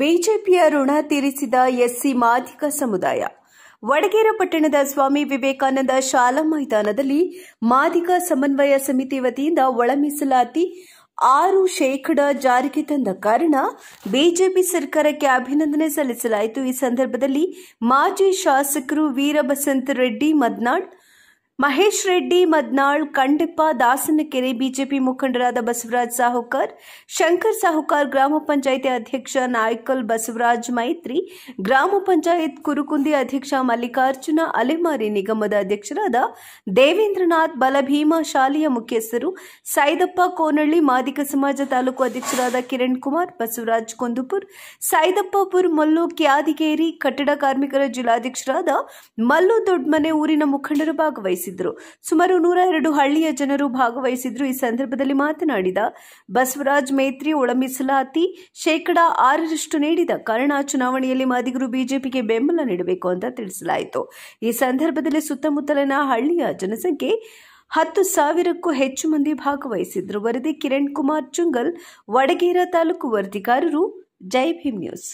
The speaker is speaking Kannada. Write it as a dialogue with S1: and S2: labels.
S1: ಬಿಜೆಪಿಯ ಋಣ ತೀರಿಸಿದ ಎಸ್ಸಿ ಮಾದಿಗ ಸಮುದಾಯ ವಡಗೇರ ಪಟ್ಟಣದ ಸ್ವಾಮಿ ವಿವೇಕಾನಂದ ಶಾಲಾ ಮೈದಾನದಲ್ಲಿ ಮಾದಿಗ ಸಮನ್ವಯ ಸಮಿತಿ ವತಿಯಿಂದ ಒಳಮೀಸಲಾತಿ ಆರು ಶೇಕಡ ಜಾರಿಗೆ ತಂದ ಕಾರಣ ಬಿಜೆಪಿ ಸರ್ಕಾರಕ್ಕೆ ಅಭಿನಂದನೆ ಸಲ್ಲಿಸಲಾಯಿತು ಈ ಸಂದರ್ಭದಲ್ಲಿ ಮಾಜಿ ಶಾಸಕರು ವೀರಬಸಂತ ರೆಡ್ಡಿ ಮದ್ನಾಡ್ ಮಹೇಶ್ ರೆಡ್ಡಿ ಮದ್ನಾಳ್ ಕಂಡೆಪ್ಪ ದಾಸನಕೆರೆ ಬಿಜೆಪಿ ಮುಖಂಡರಾದ ಬಸವರಾಜ್ ಸಾಹುಕಾರ್ ಶಂಕರ್ ಸಾಹುಕಾರ್ ಗ್ರಾಮ ಪಂಚಾಯಿತಿ ಅಧ್ಯಕ್ಷ ನಾಯ್ಕಲ್ ಬಸವರಾಜ್ ಮೈತ್ರಿ ಗ್ರಾಮ ಪಂಚಾಯತ್ ಕುರುಕುಂದಿ ಅಧ್ಯಕ್ಷ ಮಲ್ಲಿಕಾರ್ಜುನ ಅಲೆಮಾರಿ ನಿಗಮದ ಅಧ್ಯಕ್ಷರಾದ ದೇವೇಂದ್ರನಾಥ್ ಬಲಭೀಮಾ ಶಾಲೆಯ ಮುಖ್ಯಸ್ಥರು ಸೈದಪ್ಪ ಕೋನಳ್ಳಿ ಮಾದಿಗ ಸಮಾಜ ತಾಲೂಕು ಅಧ್ಯಕ್ಷರಾದ ಕಿರಣ್ ಕುಮಾರ್ ಬಸವರಾಜ್ ಕುಂದುಪುರ್ ಸೈದಪ್ಪಪುರ್ ಮಲ್ಲು ಕ್ಯಾದಿಗೇರಿ ಕಟ್ಟಡ ಕಾರ್ಮಿಕರ ಜಿಲ್ಲಾಧ್ಯಕ್ಷರಾದ ಮಲ್ಲು ದೊಡ್ಮನೆ ಊರಿನ ಮುಖಂಡರು ಭಾಗವಹಿಸಿದರು ಭಾಗವಹಿಸಿದ್ರು ಸುಮಾರು ನೂರ ಎರಡು ಹಳ್ಳಿಯ ಜನರು ಭಾಗವಹಿಸಿದ್ರು ಈ ಸಂದರ್ಭದಲ್ಲಿ ಮಾತನಾಡಿದ ಬಸವರಾಜ್ ಮೇತ್ರಿ ಒಳಮೀಸಲಾತಿ ಶೇಕಡಾ ಆರರಷ್ಟು ನೀಡಿದ ಕಾರಣ ಚುನಾವಣೆಯಲ್ಲಿ ಮಾದಿಗರು ಬಿಜೆಪಿಗೆ ಬೆಂಬಲ ನೀಡಬೇಕು ಅಂತ ತಿಳಿಸಲಾಯಿತು ಈ ಸಂದರ್ಭದಲ್ಲಿ ಸುತ್ತಮುತ್ತಲಿನ ಹಳ್ಳಿಯ ಜನಸಂಖ್ಯೆ ಹತ್ತು ಸಾವಿರಕ್ಕೂ ಹೆಚ್ಚು ಮಂದಿ ಭಾಗವಹಿಸಿದ್ರು ವರದಿ ಕಿರಣ್ ಕುಮಾರ್ ಚುಂಗಲ್ ವಡಗೇರ ತಾಲೂಕು ವರದಿಗಾರರು ಜೈ ಭೀಮ್ ನ್ಯೂಸ್